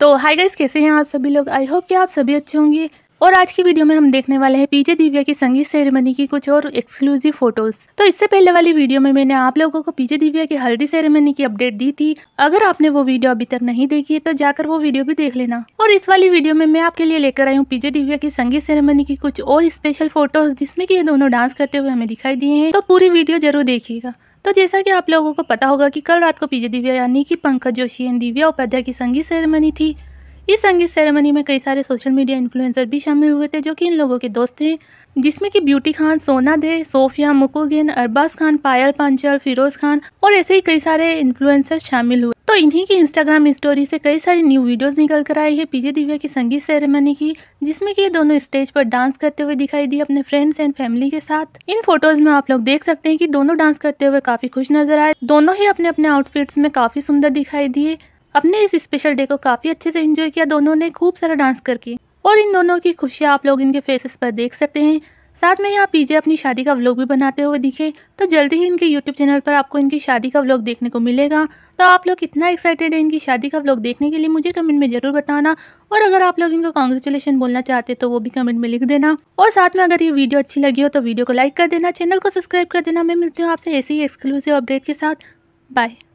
तो hi guys कैसे हैं आप सभी लोग आई होप कि आप सभी अच्छे होंगे और आज की वीडियो में हम देखने वाले हैं पीजे दिव्या की संगीत सेरेमनी की कुछ और एक्सक्लूसिव फोटोज तो इससे पहले वाली वीडियो में मैंने आप लोगों को पीजे दिव्या की हल्दी सेरेमनी की अपडेट दी थी अगर आपने वो वीडियो अभी तक नहीं देखी है तो जाकर वो वीडियो भी देख लेना और इस वाली वीडियो में मैं आपके लिए लेकर आई हूँ पीजे दिव्या की संगीत सेरेमनी की कुछ और स्पेशल फोटोज जिसमे की ये दोनों डांस करते हुए हमें दिखाई दिए हैं तो पूरी वीडियो जरूर देखिएगा तो जैसा कि आप लोगों को पता होगा कि कल रात को पीजे दिव्या यानी कि पंकज जोशी एंड दिव्या उपाध्याय की संगीत सेरेमनी थी इस संगीत सेरेमनी में कई सारे सोशल मीडिया इन्फ्लुएंसर भी शामिल हुए थे जो कि इन लोगों के दोस्त थे जिसमें कि ब्यूटी खान सोना दे सोफिया मुकुल गेन अरबाज खान पायल पांचल फिरोज खान और ऐसे ही कई सारे इन्फ्लुएंसर शामिल हुए तो इन्हीं की इंस्टाग्राम स्टोरी से कई सारी न्यू वीडियोस निकल कर आई है पीजे दिव्या की संगीत सेरेमनी की जिसमें कि ये दोनों स्टेज पर डांस करते हुए दिखाई दिए अपने फ्रेंड्स एंड फैमिली के साथ इन फोटोज में आप लोग देख सकते हैं कि दोनों डांस करते हुए काफी खुश नजर आए दोनों ही अपने अपने आउटफिट्स में काफी सुंदर दिखाई दिए अपने इस स्पेशल डे को काफ़ी अच्छे से इन्जॉय किया दोनों ने खूब सारा डांस करके और इन दोनों की खुशियाँ आप लोग इनके फेसेस पर देख सकते हैं साथ में यहाँ पीजे अपनी शादी का व्लॉग भी बनाते हुए दिखे तो जल्दी ही इनके यूट्यूब चैनल पर आपको इनकी शादी का व्लॉग देखने को मिलेगा तो आप लोग कितना एक्साइटेड है इनकी शादी का व्लॉग देखने के लिए मुझे कमेंट में ज़रूर बताना और अगर आप लोग इनको कॉन्ग्रेचुलेशन बोलना चाहते तो वो भी कमेंट में लिख देना और साथ में अगर ये वीडियो अच्छी लगी हो तो वीडियो को लाइक कर देना चैनल को सब्सक्राइब कर देना मैं मिलती हूँ आपसे ऐसे ही एक्सक्लूसिव अपडेट के साथ बाय